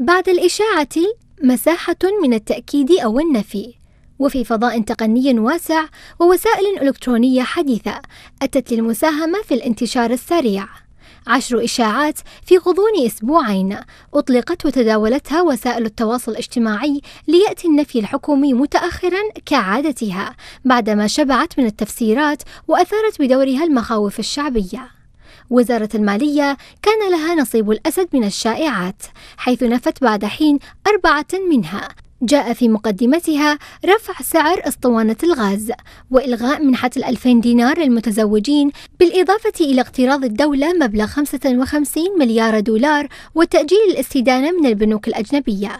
بعد الإشاعة مساحة من التأكيد أو النفي وفي فضاء تقني واسع ووسائل إلكترونية حديثة أتت للمساهمة في الانتشار السريع عشر إشاعات في غضون أسبوعين أطلقت وتداولتها وسائل التواصل الاجتماعي ليأتي النفي الحكومي متأخرا كعادتها بعدما شبعت من التفسيرات وأثارت بدورها المخاوف الشعبية وزارة المالية كان لها نصيب الأسد من الشائعات حيث نفت بعد حين أربعة منها جاء في مقدمتها رفع سعر اسطوانة الغاز وإلغاء منحة الألفين دينار للمتزوجين بالإضافة إلى اقتراض الدولة مبلغ 55 مليار دولار وتأجيل الاستدانة من البنوك الأجنبية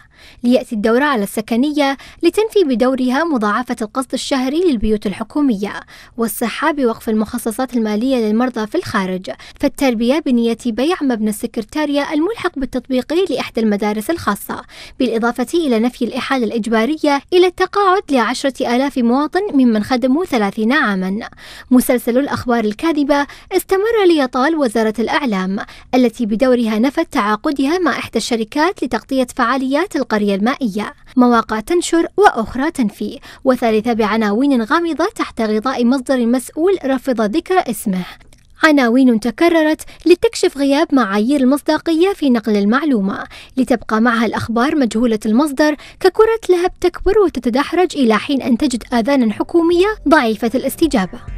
ليأتي الدورة على السكنية لتنفي بدورها مضاعفة القسط الشهري للبيوت الحكومية والصحة بوقف المخصصات المالية للمرضى في الخارج فالتربية بنية بيع مبنى السكرتارية الملحق بالتطبيق لإحدى المدارس الخاصة بالإضافة إلى نفي الإحدى الحالة الإجبارية إلى التقاعد لعشرة آلاف مواطن ممن خدموا ثلاثين عاما مسلسل الأخبار الكاذبة استمر ليطال وزارة الأعلام التي بدورها نفت تعاقدها مع إحدى الشركات لتغطية فعاليات القرية المائية مواقع تنشر وأخرى تنفي وثالثة بعناوين غامضة تحت غطاء مصدر مسؤول رفض ذكر اسمه عناوين تكررت لتكشف غياب معايير المصداقية في نقل المعلومة لتبقى معها الأخبار مجهولة المصدر ككرة لهب تكبر وتتدحرج إلى حين أن تجد آذانا حكومية ضعيفة الاستجابة